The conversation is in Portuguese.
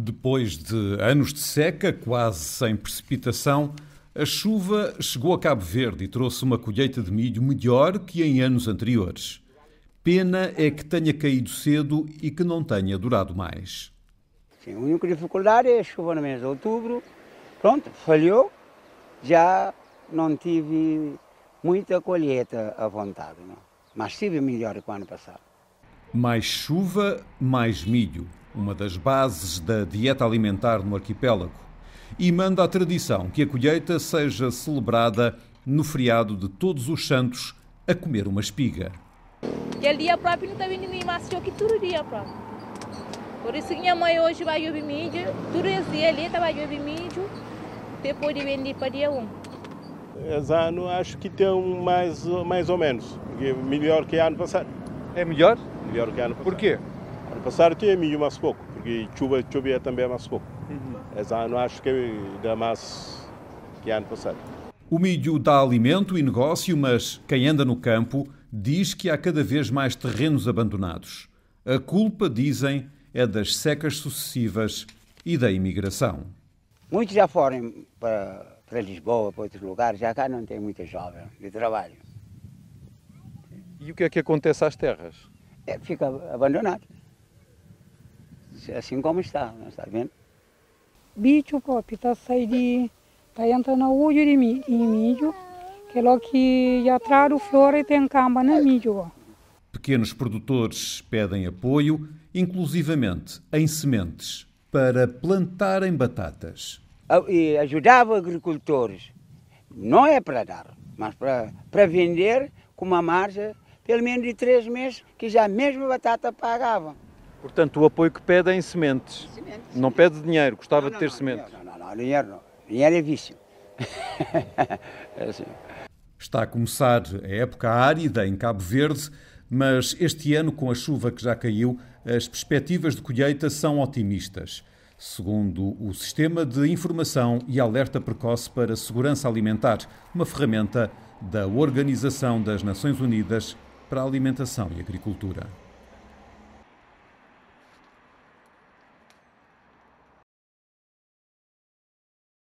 Depois de anos de seca, quase sem precipitação, a chuva chegou a Cabo Verde e trouxe uma colheita de milho melhor que em anos anteriores. Pena é que tenha caído cedo e que não tenha durado mais. Sim, a única dificuldade é a chuva no mês de outubro. Pronto, falhou. Já não tive muita colheita à vontade, não. mas tive melhor que o ano passado. Mais chuva, mais milho uma das bases da dieta alimentar no arquipélago, e manda a tradição que a colheita seja celebrada no feriado de Todos os Santos a comer uma espiga. Aquele dia próprio não estava ninguém mais que todo dia próprio. Por isso minha mãe hoje vai ouvir mídia, tudo esse dia ali estava ouvir mídia, depois de vender para dia 1. Esse ano acho que tem mais, mais ou menos, melhor que ano passado. É melhor? Melhor que ano passado. Por quê? Ano passado tinha milho mais pouco, porque chuva chovia também mais pouco. Uhum. Esse ano acho que dá mais que ano passado. O milho dá alimento e negócio, mas quem anda no campo diz que há cada vez mais terrenos abandonados. A culpa, dizem, é das secas sucessivas e da imigração. Muitos já foram para, para Lisboa, para outros lugares, já cá não tem muita jovem de trabalho. E o que é que acontece às terras? É, fica abandonado assim como está, não está vendo? Bicho próprio, está saindo, está entrando na olho de milho, que é logo que já traz flor e tem camba na milho. Pequenos produtores pedem apoio, inclusivamente em sementes, para plantarem batatas. Ah, e ajudava agricultores, não é para dar, mas para, para vender com uma margem pelo menos de três meses, que já a mesma batata pagava. Portanto, o apoio que pede é em sementes. sementes. Não pede dinheiro, gostava não, não, de ter não, sementes. Não, não, não, dinheiro não. Dinheiro é vício. é assim. Está a começar a época árida em Cabo Verde, mas este ano, com a chuva que já caiu, as perspectivas de colheita são otimistas. Segundo o Sistema de Informação e Alerta Precoce para Segurança Alimentar, uma ferramenta da Organização das Nações Unidas para a Alimentação e Agricultura.